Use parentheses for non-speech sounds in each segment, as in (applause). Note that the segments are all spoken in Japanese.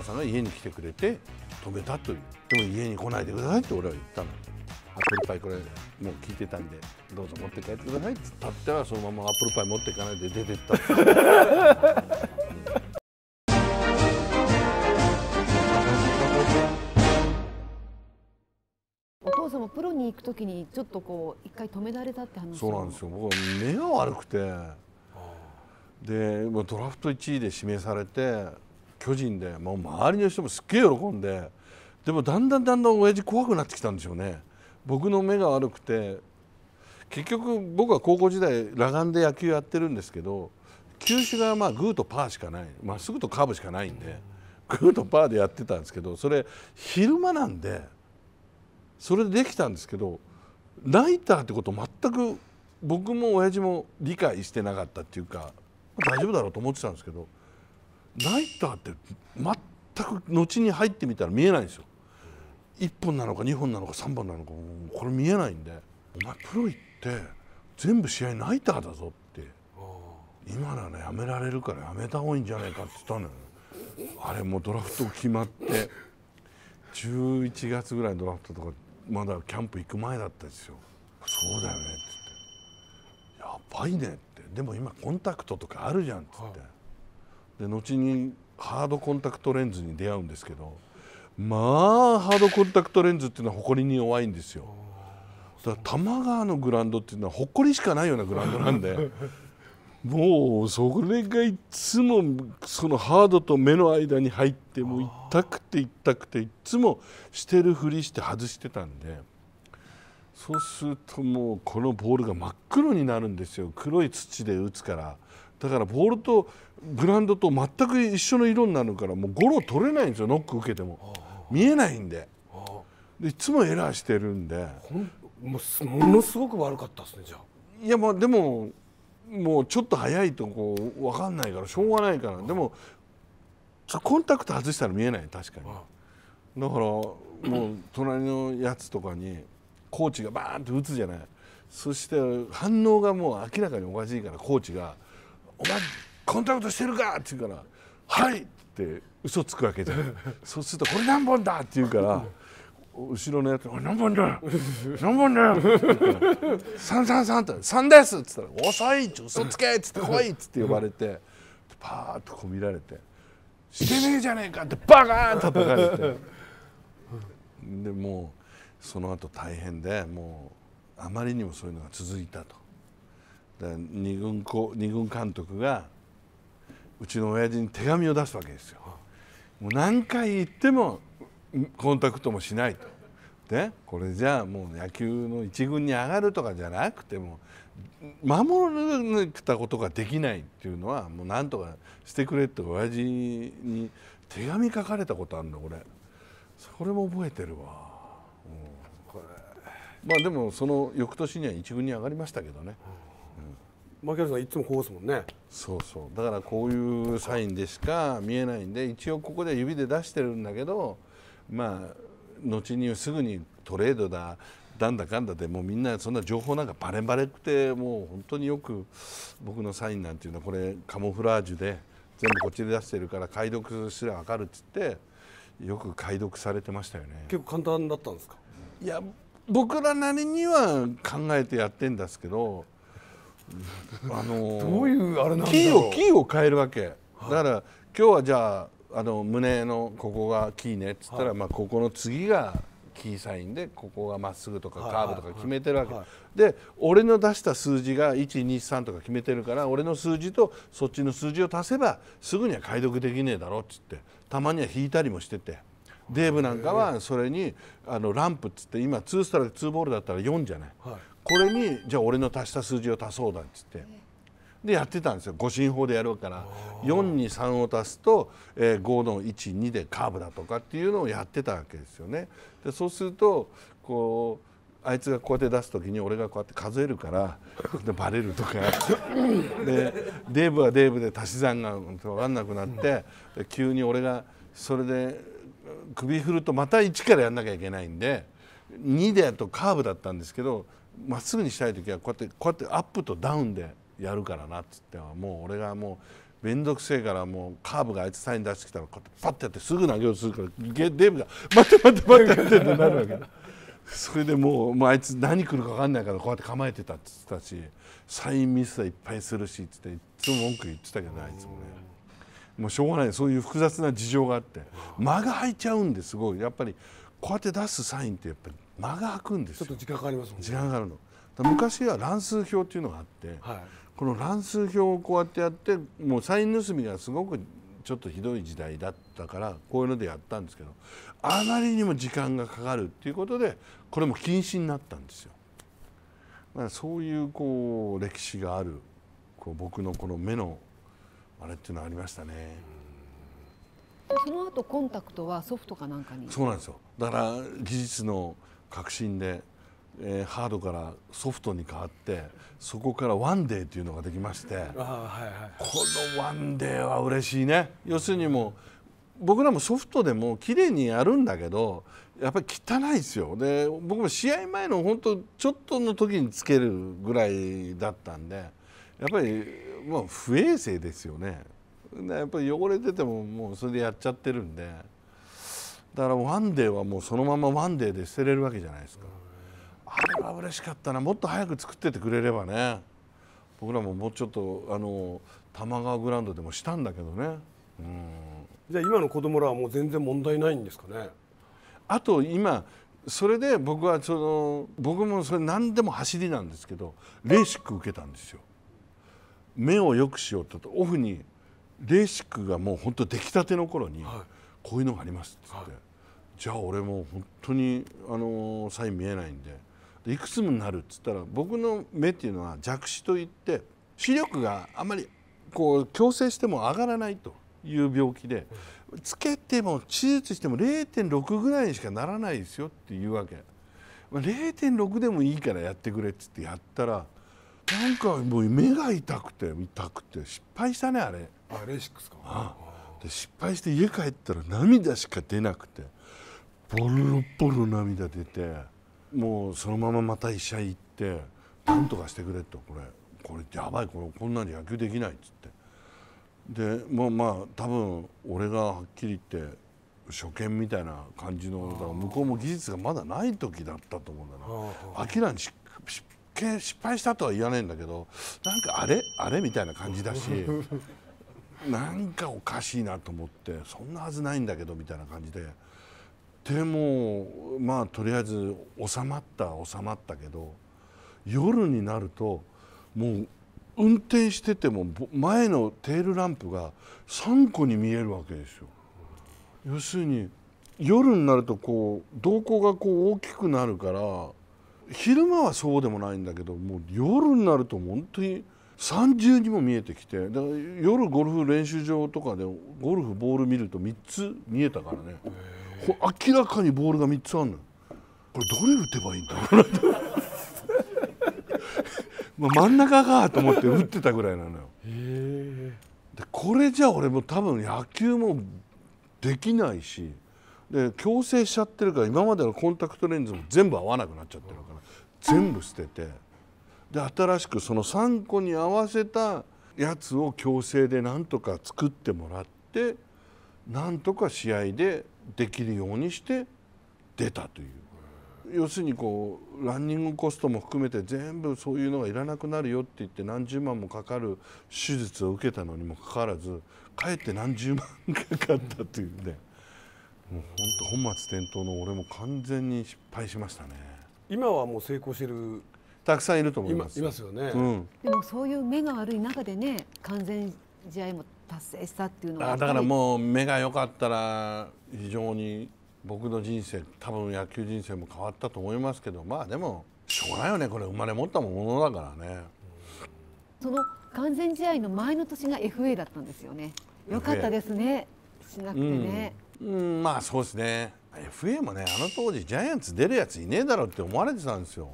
原さんが家に来てくれて止めたというでも家に来ないでくださいって俺は言ったのアップルパイこれもう聞いてたんでどうぞ持って帰ってくださいってったらそのままアップルパイ持っていかないで出てった (laughs) お父様プロに行くときにちょっとこう一回止められたって話そうなんですよ僕は目が悪くてでドラフト1位で指名されて巨人でもう周りの人もすっげえ喜んででもだんだんだんだん親父怖くなってきたんでしょうね僕の目が悪くて結局僕は高校時代裸眼で野球やってるんですけど球種がまあグーとパーしかないまっすぐとカーブしかないんでグーとパーでやってたんですけどそれ昼間なんでそれでできたんですけどライターってこと全く僕も親父も理解してなかったっていうか大丈夫だろうと思ってたんですけど。ライターって全く後に入ってみたら見えないんですよ1本なのか2本なのか3本なのかこれ見えないんでお前プロ行って全部試合ナイターだぞって今ならやめられるからやめた方がいいんじゃないかって言ったのよあれもうドラフト決まって11月ぐらいドラフトとかまだキャンプ行く前だったですよそうだよねって言ってやばいねってでも今コンタクトとかあるじゃんって言って、で後にハードコンタクトレンズに出会うんですけどまあハードコンタクトレンズっていうのは埃に弱いんですよだから多摩川のグラウンドっていうのは埃しかないようなグラウンドなんでもうそれがいつもそのハードと目の間に入ってもう痛くて痛くていつもしてるふりして外してたんでそうするともうこのボールが真っ黒になるんですよ黒い土で打つからだからボールとグラウンドと全く一緒の色になるからもうゴロ取れないんですよノック受けても見えないんででいつもエラーしてるんでもうものすごく悪かったですねじゃあいやまあでももうちょっと早いとこう分かんないからしょうがないからでもコンタクト外したら見えない確かにだからもう隣のやつとかにコーチがバーンって打つじゃないそして反応がもう明らかにおかしいからコーチが「お前コンタクトしてるか?」って言うから「はい!」って嘘つくわけじゃん (laughs) そうすると「これ何本だ?」って言うから。後ろのやつ「何本だよ何本だよ」「三三三」って「三です」っつったら「遅い!」って「嘘つけ!」っつって「来い!」っつって呼ばれてパーッとこびられて「してねえじゃねえか!」ってバカーン叩かれてでもうその後大変でもうあまりにもそういうのが続いたと。二軍二軍監督がうちの親父に手紙を出すわけですよ。もう何回言ってもコンタクトもしないと。でこれじゃあもう野球の一軍に上がるとかじゃなくても守られたことができないっていうのはもうなんとかしてくれって親父に手紙書かれたことあるの俺これそれも覚えてるわ、うこれまあでもその翌年には一軍に上がりましたけどね、うん槙原さんいつもこうですもんねそうそうだからこういうサインでしか見えないんで一応ここで指で出してるんだけどまあ後にすぐにトレードだなんだかんだでもうみんなそんな情報なんかバレバレくてもう本当によく僕のサインなんていうのはこれカモフラージュで全部こっちで出してるから解読すれば分かるっつってよく解読されてましたよね結構簡単だったんですかいや僕らなりには考えてやってんですけどあのどういうあれなんキーをキーを変えるわけだから今日はじゃああの胸のここがキーねっつったら、まあ、ここの次がキーサインでここがまっすぐとかカーブとか決めてるわけ、で俺の出した数字が123とか決めてるから俺の数字とそっちの数字を足せばすぐには解読できねえだろっつってたまには引いたりもしてて。デーブなんかはそれにあのランプっつって今2ストライク2ボールだったら4じゃない、はい、これにじゃあ俺の足した数字を足そうだっつってでやってたんですよ五進法でやろうから4に3を足すと、えー、5の12でカーブだとかっていうのをやってたわけですよね。でそうするとこうあいつがこうやって出す時に俺がこうやって数えるから (laughs) でバレるとかでデーブはデーブで足し算が分かんなくなって急に俺がそれで首振るとまた1からやんなきゃいけないんで2でやるとカーブだったんですけどまっすぐにしたい時はこうやってこうやってアップとダウンでやるからなっつってもう俺がもう面倒くせえからもうカーブがあいつサイン出してきたらこうやってパッてやってすぐ投げようとするからデーブが「待って待って待って」ってなるわけそれでもうもうあいつ何来るか分かんないからこうやって構えてたっつったしサインミスはいっぱいするしっつっていつも文句言ってたけどあいつもね。もうしょうがないそういう複雑な事情があって間が空いちゃうんですごいやっぱりこうやって出すサインってやっぱり間が空くんですちょっと時間かかりますもんね時間かかるの昔は乱数表っていうのがあって、はい、この乱数表をこうやってやってもうサイン盗みがすごくちょっとひどい時代だったからこういうのでやったんですけどあまりにも時間がかかるっていうことでこれも禁止になったんですよ。まあ、そういうこう歴史があるこう僕のこの目のあれっていうのはありましたね。その後コンタクトはソフトかなんかにそうなんですよだから技術の革新で、えー、ハードからソフトに変わってそこからワンデーというのができまして、はいはい、このワンデーは嬉しいね要するにもう僕らもソフトでも綺麗にやるんだけどやっぱり汚いですよで僕も試合前の本当ちょっとの時につけるぐらいだったんでやっぱりまあ不衛生ですよねやっぱり汚れててももうそれでやっちゃってるんで。だからワンデーはもうそのままワンデーで捨てれるわけじゃないですかあれは嬉しかったなもっと早く作っててくれればね僕らももうちょっとあの玉川グランドでもしたんだけどねじゃあ今の子供らはもう全然問題ないんですかねあと今それで僕はその僕もそれ何でも走りなんですけどレーシック受けたんですよ目を良くしようってオフにレーシックがもう本当出来たての頃に、はいこういうのがあります」っつって、はい、じゃあ俺もう本当にあのサイン見えないんでいくつもなるっつったら僕の目っていうのは弱視といって視力があまりこう矯正しても上がらないという病気で、うん、つけても手術しても0.6ぐらいにしかならないですよっていうわけ。0.6でもいいからやってくれっつってやったらなんかもう目が痛くて痛くて失敗したねあれあレーシックスかああで失敗して家帰ったら涙しか出なくてボロボロ涙出てもうそのまままた医者行ってなんとかしてくれとこれこれやばいこれこんなに野球できないっつってでもうまあ多分俺がはっきり言って初見みたいな感じのだから向こうも技術がまだない時だったと思うんだな明らかに失敗したとは言わないんだけどなんかあれあれみたいな感じだし (laughs) なんかおかしいなと思ってそんなはずないんだけどみたいな感じででもまあとりあえず収まった収まったけど夜になるともう運転してても前のテールランプが3個に見えるわけですよ。要するに夜になるとこう瞳孔がこう大きくなるから昼間はそうでもないんだけどもう夜になると本当に。三重にも見えてきてだから夜ゴルフ練習場とかでゴルフボール見ると3つ見えたからね明らかにボールが3つあるのこれどれ打てばいいんだろうなって真ん中かと思って打ってたぐらいなのよ。でこれじゃ俺も多分野球もできないしで矯正しちゃってるから今までのコンタクトレンズも全部合わなくなっちゃってるから全部捨てて。で新しくその3個に合わせたやつを強制でなんとか作ってもらってなんとか試合でできるようにして出たという要するにこうランニングコストも含めて全部そういうのがいらなくなるよって言って何十万もかかる手術を受けたのにもかかわらずかえって何十万かかったというねもう本当本末転倒の俺も完全に失敗しましたね今はもう成功してるたくさんいると思いますいますよね、うん、でもそういう目が悪い中でね完全試合も達成したっていうのはだからもう目が良かったら非常に僕の人生多分野球人生も変わったと思いますけどまあでもしょうがないよねこれ生まれ持ったものだからねその完全試合の前の年が FA だったんですよね良かったですねしなくてね、うん、うん、まあそうですね FA もねあの当時ジャイアンツ出るやついねえだろうって思われてたんですよ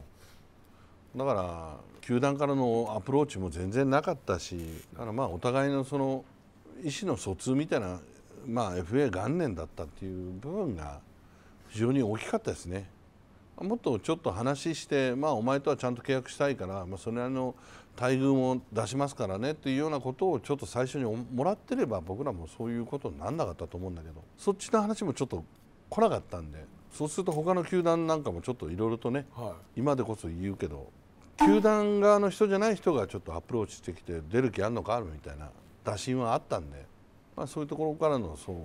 だから球団からのアプローチも全然なかったしだからまあお互いのその意思の疎通みたいな、まあ、FA 元年だったっていう部分が非常に大きかったですね。もっとちょっと話して、まあ、お前とはちゃんと契約したいから、まあ、それなりの待遇も出しますからねというようなことをちょっと最初にもらってれば僕らもそういうことにならなかったと思うんだけどそっちの話もちょっと来なかったんでそうすると他の球団なんかもちょっといろいろとね、はい、今でこそ言うけど球団側の人じゃない人がちょっとアプローチしてきて出る気あるのかあるみたいな打診はあったんで、まあ、そういうところからのそう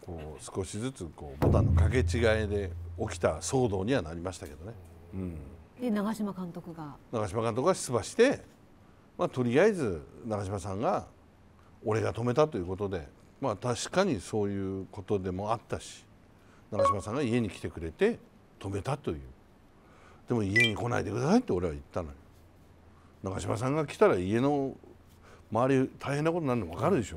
こう少しずつこうボタンの掛け違いで起きた騒動にはなりましたけどね。うん、で長嶋監督が長嶋監督が出馬して、まあ、とりあえず長嶋さんが俺が止めたということで、まあ、確かにそういうことでもあったし長嶋さんが家に来てくれて止めたというでも家に来ないでくださいって俺は言ったのよ長嶋さんが来たら家の周り大変なことになるの分かるでしょ、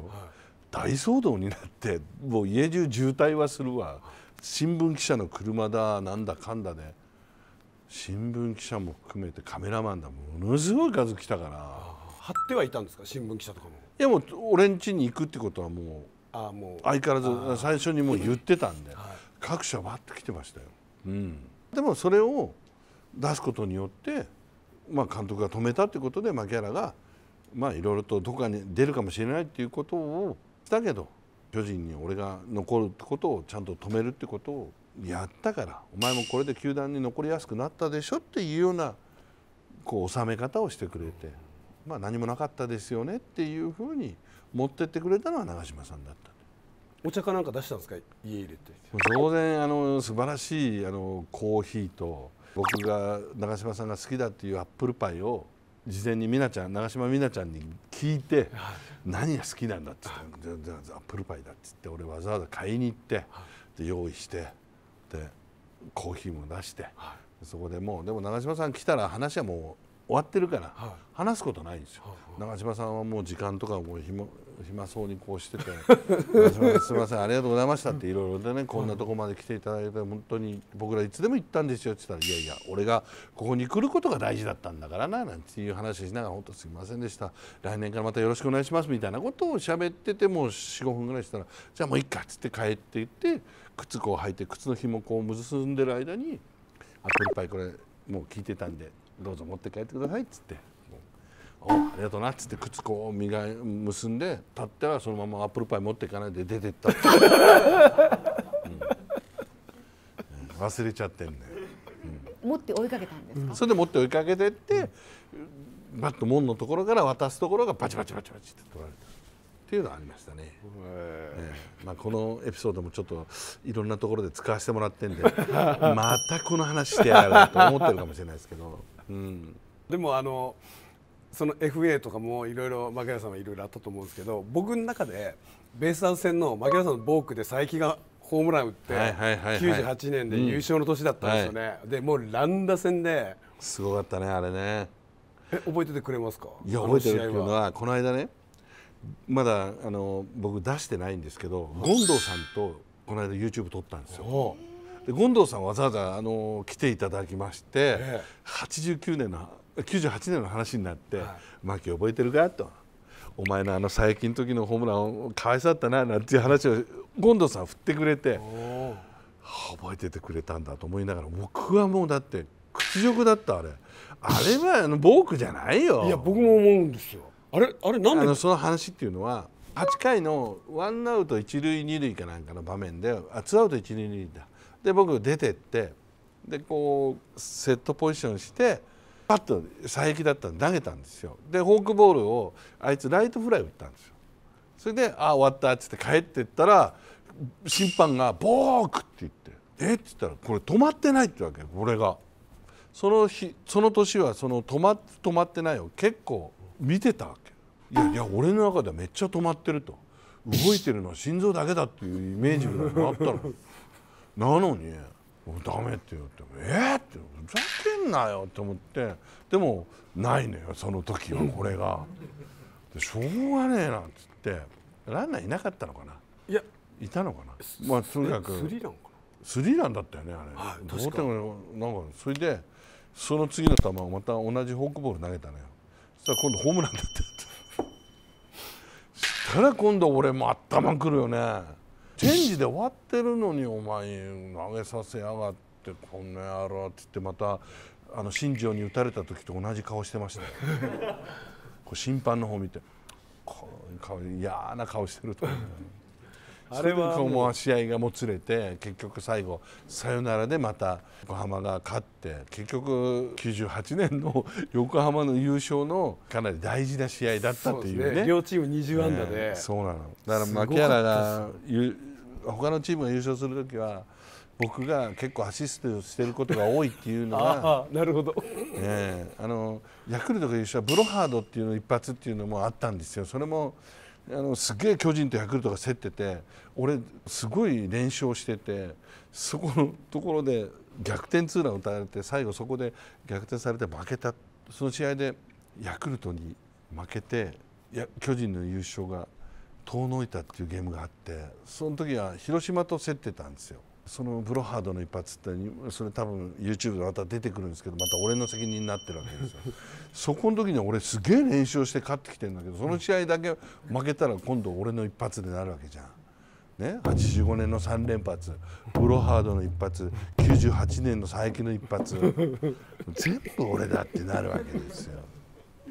はい、大騒動になってもう家中渋滞はするわ新聞記者の車だなんだかんだで、新聞記者も含めてカメラマンだものすごい数来たから貼ってはいたんですか新聞記者とかもいやもう俺ん家に行くってことはもうあもう相変わらず最初にもう言ってたんで、はい、各社バッと来てましたよ、うん、でもそれを出すことによって、まあ、監督が止めたということでま牧原がまあいろいろとどこかに出るかもしれないっていうことをだけど巨人に俺が残るってことをちゃんと止めるってことをやったからお前もこれで球団に残りやすくなったでしょっていうようなこう収め方をしてくれて、まあ、何もなかったですよねっていうふうに持ってってくれたのは長嶋さんだった。お茶かなんか出したんですか家入れて当然あの素晴らしいあのコーヒーと僕が長嶋さんが好きだっていうアップルパイを事前にみなちゃん長嶋美奈ちゃんに聞いて何が好きなんだって言って「アップルパイだ」って言って俺わざわざ買いに行ってで用意してでコーヒーも出してそこでもうでも長嶋さん来たら話はもう終わってるから話すことないんですよ、長嶋さんはもう時間とかもう暇そうにこうしてて「(laughs) すみませんありがとうございました」っていろいろでねこんなとこまで来ていただいて本当に僕らいつでも行ったんですよって言ったら「いやいや俺がここに来ることが大事だったんだからな」なんていう話しながら「本当すみませんでした来年からまたよろしくお願いします」みたいなことを喋っててもう45分ぐらいしたら「じゃあもういっか」っつって帰っていって靴こう履いて靴の紐こう結んでる間に「アップルパイこれもう聞いてたんで」どうぞ持って帰ってください」っつって「おありがとうな」っつって靴こう磨い結んで立ったらそのままアップルパイ持っていかないで出てった (laughs) うん、忘れちゃってんね、うん、持って追いかけたんですか、うん、それで持って追いかけてって、うん、バッと門のところから渡すところがバチバチバチバチって取られた。っていうのはありましたね。えー、まあこのエピソードもちょっといろんなところで使わせてもらってんで、(laughs) またこの話してやろうと思ってるかもしれないですけど。うん、でもあのその FA とかもいろいろ槙原さんはいろいろあったと思うんですけど僕の中でベイスターズ戦の槙原さんのボークで佐伯がホームラン打って98年で優勝の年だったんですよね、はい、でもう乱打戦ですごかったねあれねえ覚えててくれますかいや覚えてるっていうのはこの間ねまだあの僕出してないんですけど権藤さんとこの間 YouTube 撮ったんですよ。で権藤さんわざわざあの来ていただきまして、ええ、89年の98年の話になって「牧、はい、覚えてるか?」と「お前のあの最近の時のホームランかわいそうだったな」なんていう話を権藤さん振ってくれて覚えててくれたんだと思いながら僕はもうだって屈辱だったあれあれはあのボークじゃないよいや僕も思うんですよあれあれなんでその話っていうのは8回のワンアウト一塁二塁かなんかの場面であツーアウト一塁二塁だで僕出てってでこうセットポジションしてパッと佐伯だったんで投げたんですよでフォークボールをあいつライトフライ打ったんですよそれで「ああ終わった」っつって帰ってったら審判が「ボーク!」って言って「えっ?」っつったら「これ止まってない」ってわけ俺がその日その年はその止ま止まってないを結構見てたわけいやいや俺の中ではめっちゃ止まってると動いてるのは心臓だけだっていうイメージがあったのなのに「ダメ」って言って「えっ?」って「ふざけんなよ」って思ってでもないのよその時はこれが。でしょうがねえなっつってランナーいなかったのかないやいたのかなまあとにかくスリランかなスリランだったよねあれ、はい、確かなんかそれでその次の球をまた同じフォークボール投げたのよそしたら今度ホームランだったそしたら今度俺も頭くるよねチェンジで終わってるのにお前投げさせやがってこんな野郎って言ってまたあの新庄に打たれた時と同じ顔してました (laughs) こう審判の方見て嫌な顔してると思うあれはもう試合がもつれて結局最後サヨナラでまた横浜が勝って結局98年の横浜の優勝のかなり大事な試合だったっていうね、ね、両チーム20安打で、ね、そうなのだから牧原が他のチームが優勝する時は僕が結構アシストしてることが多いっていうのが (laughs) なるほど、ね、あのヤクルトが優勝はブロハードっていうの一発っていうのもあったんですよそれもあのすげえ巨人とヤクルトが競ってて俺すごい連勝しててそこのところで逆転ツーラン打たれて最後そこで逆転されて負けたその試合でヤクルトに負けて巨人の優勝が遠のいたっていうゲームがあってその時は広島と競ってたんですよ。そのブロハードの一発ってそれ多分 YouTube でまた出てくるんですけどまた俺の責任になってるわけですよ (laughs) そこの時に俺すげえ練習して勝ってきてるんだけどその試合だけ負けたら今度俺の一発でなるわけじゃん。ね、85年の3連発ブロハードの一発98年の佐伯の一発全部俺だってなるわけですよ。もう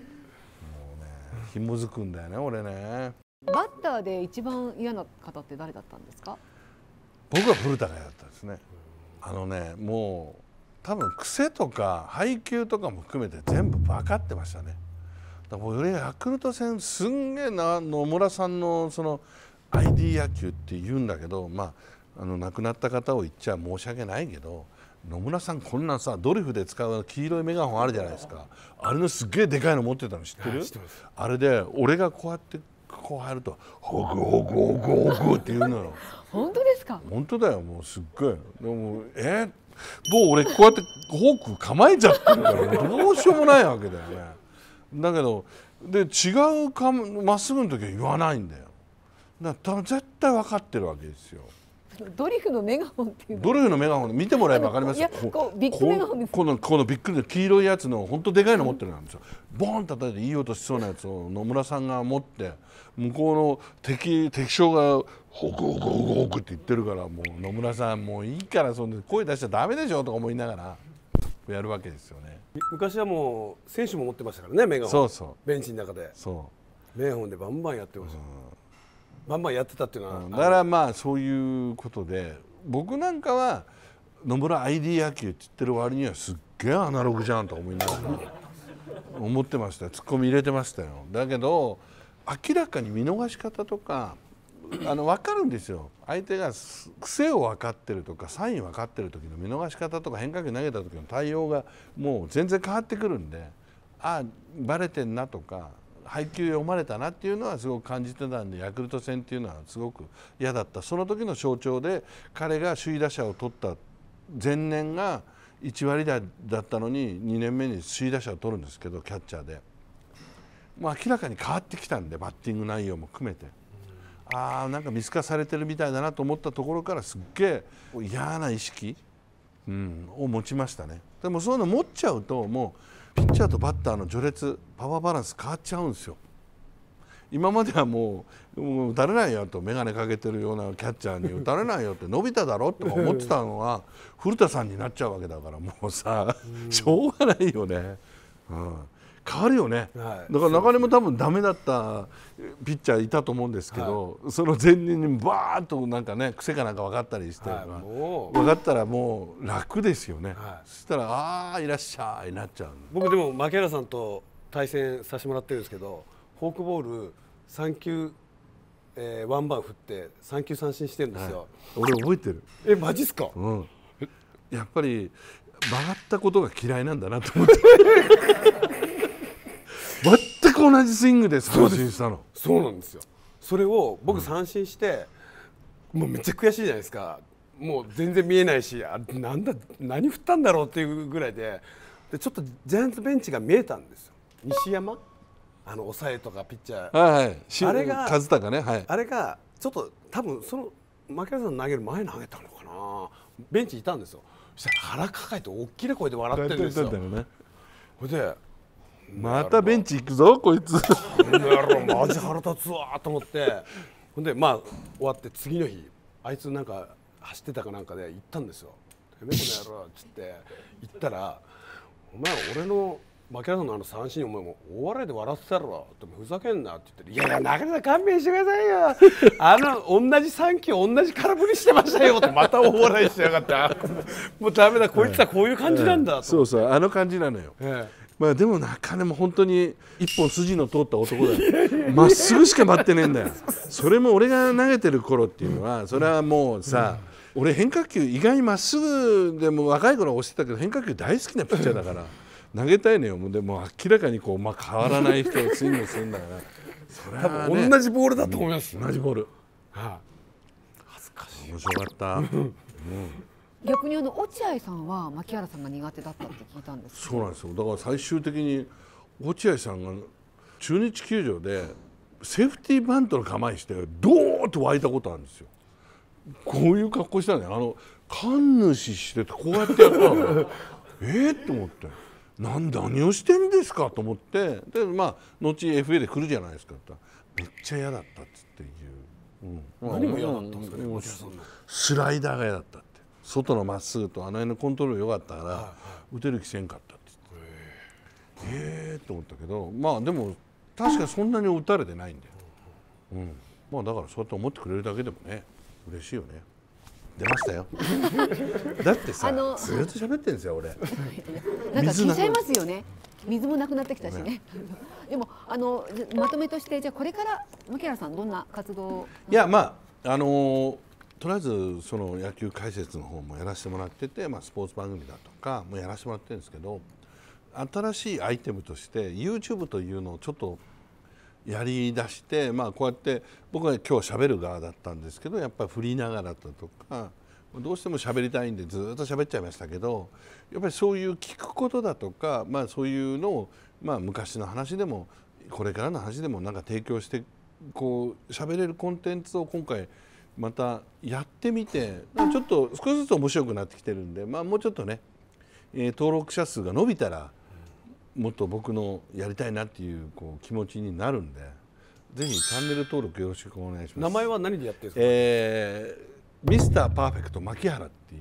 ね紐づくんだよね俺ね。バッターで一番嫌な方って誰だったんですか僕は古田がやったですねあのねもう多分癖とか配球とかも含めて全部分かってましたねだから俺ヤクルト戦すんげえな野村さんのその ID 野球って言うんだけどまああの亡くなった方を言っちゃ申し訳ないけど野村さんこんなんさドリフで使う黄色いメガホンあるじゃないですかあれのすっげえでかいの持ってたの知ってるあれで俺がこうやってこう入るとホクホクホクホクって言うのよ (laughs) 本当ですか本当だよもうすっごいでもえもう俺こうやってホーク構えちゃってるからどうしようもないわけだよねだけどで違うかまっすぐの時は言わないんだよだから絶対分かってるわけですよドリフのメガホンっていうドリフのメガホン見てもらえば分かりますよこビッこのこのビッグの黄色いやつの本当でかいの持ってるなんですよ、うん、ボーン叩いていい音しそうなやつを野村さんが持って向こうの敵敵将がホクホクホクホクって言ってるからもう野村さんもういいからそん声出しちゃだめでしょとか思いながら。やるわけですよね昔はもう選手も持ってましたからねメガホンそうそうベンチの中でそうメガホンでバンバンやってました、うんまんまやってたっていうのは、うん、だからまあそういうことで僕なんかは野村 ID 野球って言ってる割にはすっげえアナログじゃんと思いながら思ってましたツッコミ入れてましたよだけど明らかに見逃し方とかあの分かるんですよ相手が癖を分かってるとかサイン分かってる時の見逃し方とか変化球投げた時の対応がもう全然変わってくるんでああバレてんなとか配球読まれたなっていうのはすごく感じてたんでヤクルト戦っていうのはすごく嫌だったその時の象徴で彼が首位打者を取った前年が1割台だったのに2年目に首位打者を取るんですけどキャッチャーで。まあ、明らかに変わってきたんでバッティング内容も含めてああなんか見透かされてるみたいだなと思ったところからすっげえ嫌な意識、うん、を持ちましたねでもそういうの持っちゃうともうピッチャーとバッターの序列パワーバランス変わっちゃうんですよ。今まではもうもう打たれないよと眼鏡かけてるようなキャッチャーに打たれないよって伸びただろって思ってたのが古田さんになっちゃうわけだからもうさしょうがないよね。うん変わるよね、はい、だから中根も多分ダメだったピッチャーいたと思うんですけど、はい、その前任にバーッとなんかね癖かなんか分かったりして、はい、分かったらもう楽ですよね、そしたらああいらっしゃいなっちゃう僕でも槙原さんと対戦させてもらってるんですけどフォークボール3球えー、ワンバウン振って三球三振してるんですよ、俺覚えてるえマジっすか、うん、やっぱり曲がったことが嫌いなんだなと思って (laughs) く同じスイングで三振したのそうなんですよそれを僕三振して、うん、もうめっちゃ悔しいじゃないですかもう全然見えないしあなんだ何振ったんだろうっていうぐらいででちょっとジャイアンツベンチが見えたんですよ西山あの抑えとかピッチャー、はいはい、あれが和高ね、はい、あれがちょっと多分その槙原さん投げる前投げたのかなベンチいたんですよそしたら腹抱えて大きな声で笑ってるんですよ。ほいでまたベンチ行くぞこいつマジ腹立つわと思ってほんでまあ終わって次の日あいつなんか走ってたかなんかで行ったんですよ「てめえこの野郎」っつって行ったら「お前俺の槙原さんのあの三振お前も大笑いで笑ってたろ」って「ふざけんな」って言って「いやいや中田さん勘弁してくださいよあの同じ三球同じ空振りしてましたよ」ってまた大笑いしやがったもうだめだこいつはこういう感じなんだ、そうそうあの感じなのよ、ええまあでも中でも本当に一本筋の通った男だよまっすぐしか待ってねえんだよそれも俺が投げてる頃っていうのはそれはもうさ、俺変化球意外にまっすぐでも若い頃は押してたけど変化球大好きなピッチャーだから投げたいのよもうでも明らかにこう、まあ、変わらない人をスイングするんだからそれは、同じボールだと思います、同じボール、は恥ずかしい面白かった、う (laughs) ん逆にあの落合さんは牧原さんが苦手だったって聞いたんですそうなんですよだから最終的に落合さんが中日球場でセーフティーバントの構えしてドーンと湧いたことあるんですよこういう格好したんだよあの神主しててこうやってやったの (laughs) えっと思って何何をしてんですかと思ってでまあ後 FA で来るじゃないですかってめっちゃ嫌だったっつっていう、うん、何も嫌だったんですかね、スライダーが嫌だった外のまっすぐとあの辺のコントロール良かったから、打てる気せんかったって言ってええと思ったけどまあでも確かそんなに打たれてないんだよ、うん、まあだからそうやって思ってくれるだけでもね嬉しいよね出ましたよ (laughs) だってさずっと喋ってんですよ俺なんか消えちゃいますよね水もなくなってきたしね、ね、(laughs) でもあのまとめとしてじゃあこれから向原さんどんな活動いやまああのー、とりあえずその野球解説の方もやらせてもらってて、まあ、スポーツ番組だとかもやらせてもらってるんですけど新しいアイテムとして YouTube というのをちょっとやりだして、まあ、こうやって僕は今日喋る側だったんですけどやっぱり振りながらだとかどうしても喋りたいんでずっと喋っちゃいましたけどやっぱりそういう聞くことだとか、まあ、そういうのを、まあ、昔の話でもこれからの話でもなんか提供してこう喋れるコンテンツを今回またやってみてちょっと少しずつ面白くなってきてるんで、まあ、もうちょっとね、えー、登録者数が伸びたらもっと僕のやりたいなっていうこう気持ちになるんでぜひチャンネル登録よろしくお願いします名前は何でやってるんですか、ミスターパーフェクト牧原っていう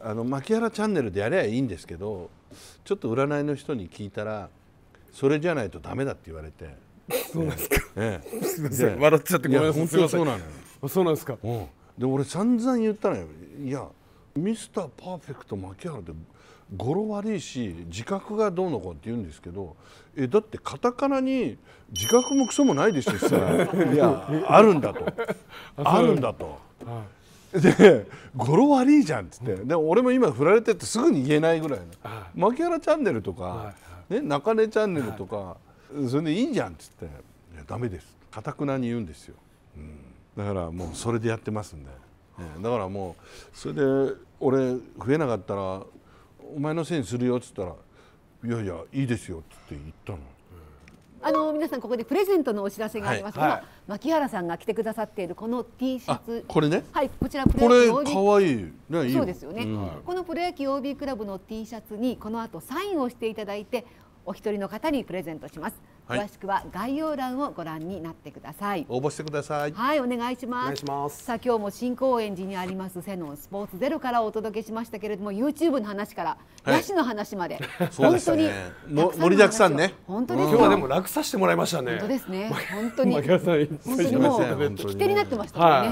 あの牧原チャンネルでやればいいんですけどちょっと占いの人に聞いたらそれじゃないとダメだって言われて (laughs) そうですか、ええ、すみません笑っちゃってごめんなさい本当そうなのよそうなんですか、うん、で俺散々言ったのよいやミスターパーフェクト槙原って語呂悪いし自覚がどうのこうって言うんですけどえだってカタカナに自覚もクソもないでしょっ (laughs) いやあるんだとあるんだと、はい、で語呂悪いじゃんっつって、うん、で俺も今振られてってすぐに言えないぐらいの「原、チャンネル」とか、はい、ね「中根チャンネル」とか、はい、それでいいじゃんっつって「だめダメです」かたくなに言うんですよ。うんだからもうそれでやってますんで、えだからもうそれで俺増えなかったらお前のせいにするよっつったら「いやいやいいですよ」っつって言ったの。あの皆さんここでプレゼントのお知らせがあります。はい、今牧原さんが着てくださっているこの T シャツ、これね。はいこちらプロ野球 OB 可愛いね。そうですよね、うんこのプロ野球 OB クラブの T シャツにこの後サインをしていただいてお一人の方にプレゼントします。詳しくは概要欄をご覧になってください。応募してください。はい、お願いします。ますさあ、今日も新高円寺にありますセノンスポーツゼロからお届けしましたけれども、YouTube の話から、はい、ヤシの話まで、本当に、ね、盛りだくさんね。本当です。今日はでも楽させてもらいましたね。本当ですね。本当に。本当にもう、聞き手になってましたね。はい、あ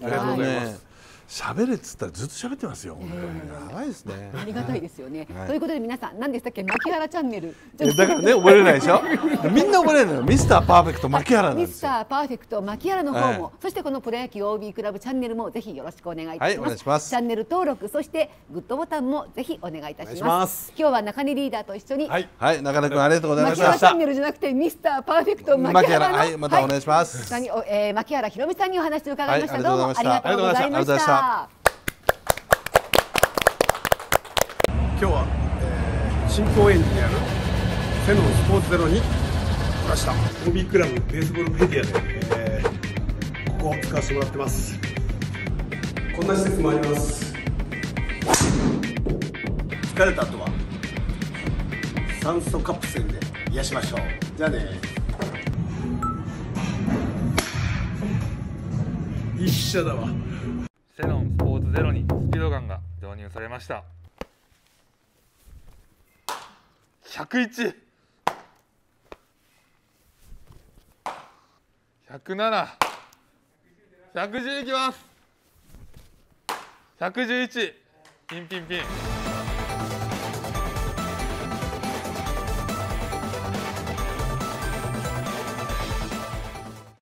りがとうございます。喋れっつったらずっと喋ってますよ、本当に。長いですね。ありがたいですよね。ということで皆さん、何でしたっけ、牧原チャンネル。だからね、覚えれないでしょ。みんな覚えれないの。ミスターパーフェクト牧原ミスターパーフェクト牧原の方も、そしてこのプロ野球 OB クラブチャンネルもぜひよろしくお願いいたします。チャンネル登録、そしてグッドボタンもぜひお願いいたします。今日は中根リーダーと一緒に。はい、中根君ありがとうございました。牧原チャンネルじゃなくてミスターパーフェクト牧原はい、またお願いします。え牧原ひ美さんにお話を伺いました。どうもありがとうございました。ありがとうございました。した今日は、えー、新興園寺にあるセノンスポーツゼロに来ましたホビークラブベースボールメディアで、えー、ここを使わせてもらってますこんな施設もあります疲れた後は酸素カプセルで癒しましょうじゃあね一緒だわゼロにスピードガンが導入されました101 107 110いきます111ピンピンピン